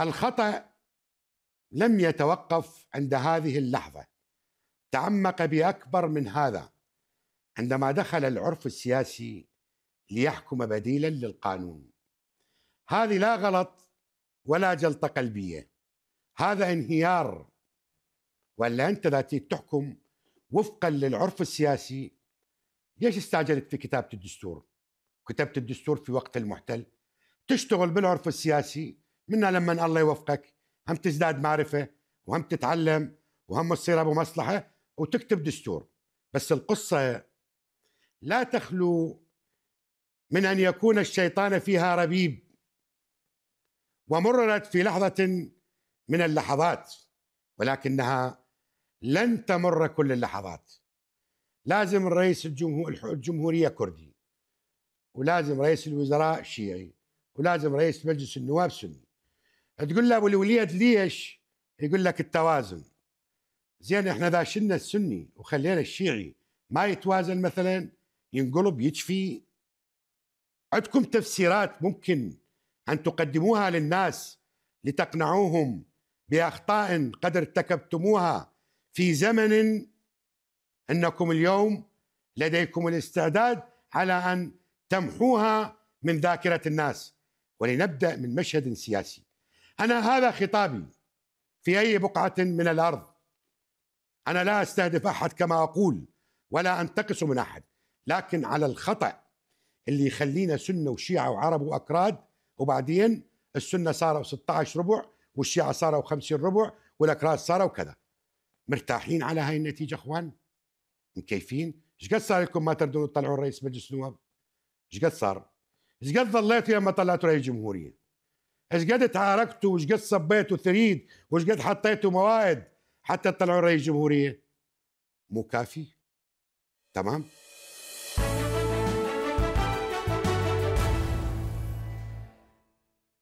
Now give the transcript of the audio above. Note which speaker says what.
Speaker 1: الخطأ لم يتوقف عند هذه اللحظة تعمق بأكبر من هذا عندما دخل العرف السياسي ليحكم بديلا للقانون هذه لا غلط ولا جلطة قلبية هذا انهيار ولا أنت ذاتي تحكم وفقا للعرف السياسي ليش استعجلت في كتابة الدستور كتبت الدستور في وقت المحتل تشتغل بالعرف السياسي منا لما الله يوفقك هم تزداد معرفة وهم تتعلم وهم تصير أبو مصلحة وتكتب دستور بس القصة لا تخلو من أن يكون الشيطان فيها ربيب ومررت في لحظة من اللحظات ولكنها لن تمر كل اللحظات لازم الرئيس الجمهورية كردي ولازم رئيس الوزراء شيعي ولازم رئيس مجلس النواب سني تقول له ابو الوليد ليش؟ يقول لك التوازن زين احنا اذا شلنا السني وخلينا الشيعي ما يتوازن مثلا ينقلب يجفي عندكم تفسيرات ممكن ان تقدموها للناس لتقنعوهم باخطاء قد ارتكبتموها في زمن انكم اليوم لديكم الاستعداد على ان تمحوها من ذاكره الناس ولنبدا من مشهد سياسي أنا هذا خطابي في أي بقعة من الأرض أنا لا أستهدف أحد كما أقول ولا أنتقص من أحد لكن على الخطأ اللي يخلينا سنة وشيعة وعرب وأكراد وبعدين السنة صاروا 16 ربع والشيعة صاروا 50 ربع والأكراد صاروا كذا مرتاحين على هاي النتيجة أخوان مكيفين ايش قد صار لكم ما تردون تطلعون رئيس مجلس النواب ايش قد صار ايش قد ظليتوا لما طلعتوا رئيس جمهورية ايش قد تعاركتوا وايش قد صبيتوا ثريد وايش قد حطيتوا مواد حتى تطلعوا رئيس جمهوريه مو كافي تمام